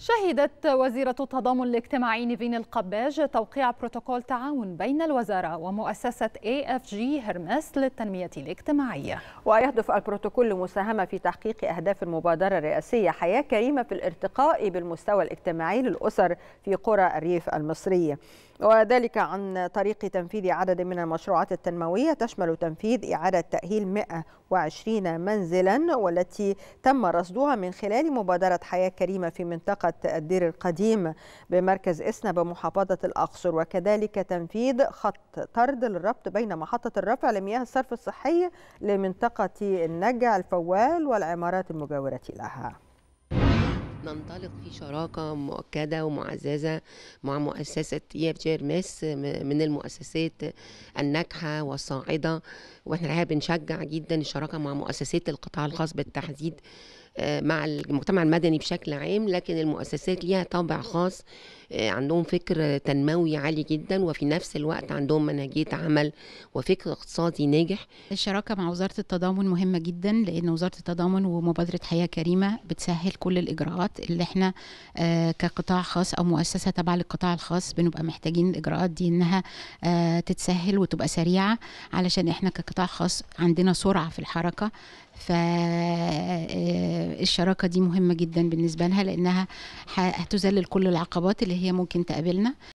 شهدت وزيرة التضامن الاجتماعي نيفين القباج توقيع بروتوكول تعاون بين الوزارة ومؤسسة AFG هرمس للتنمية الاجتماعية ويهدف البروتوكول لمساهمة في تحقيق أهداف المبادرة الرئاسية حياة كريمة في الارتقاء بالمستوى الاجتماعي للأسر في قرى الريف المصرية وذلك عن طريق تنفيذ عدد من المشروعات التنموية تشمل تنفيذ إعادة تأهيل 120 منزلا والتي تم رصدها من خلال مبادرة حياة كريمة في منطقة الدير القديم بمركز إسنا بمحافظة الأقصر وكذلك تنفيذ خط طرد الربط بين محطة الرفع لمياه الصرف الصحي لمنطقة النجع الفوال والعمارات المجاورة لها ننطلق في شراكة مؤكدة ومعززة مع مؤسسة إياف ميس من المؤسسات الناجحة والصاعدة وإحنا الحقيقة بنشجع جدا الشراكة مع مؤسسات القطاع الخاص بالتحديد آه، مع المجتمع المدني بشكل عام لكن المؤسسات ليها طابع خاص آه، عندهم فكر تنموي عالي جدا وفي نفس الوقت عندهم منهجية عمل وفكر اقتصادي ناجح الشراكة مع وزارة التضامن مهمة جدا لأن وزارة التضامن ومبادرة حياة كريمة بتسهل كل الإجراءات اللي احنا آه، كقطاع خاص أو مؤسسة تابعة للقطاع الخاص بنبقى محتاجين الإجراءات دي إنها تتسهل وتبقى سريعة علشان احنا كقطاع خاص عندنا سرعة في الحركة فالشراكه آه، آه، دي مهمه جدا بالنسبه لها لانها هتذلل كل العقبات اللي هي ممكن تقابلنا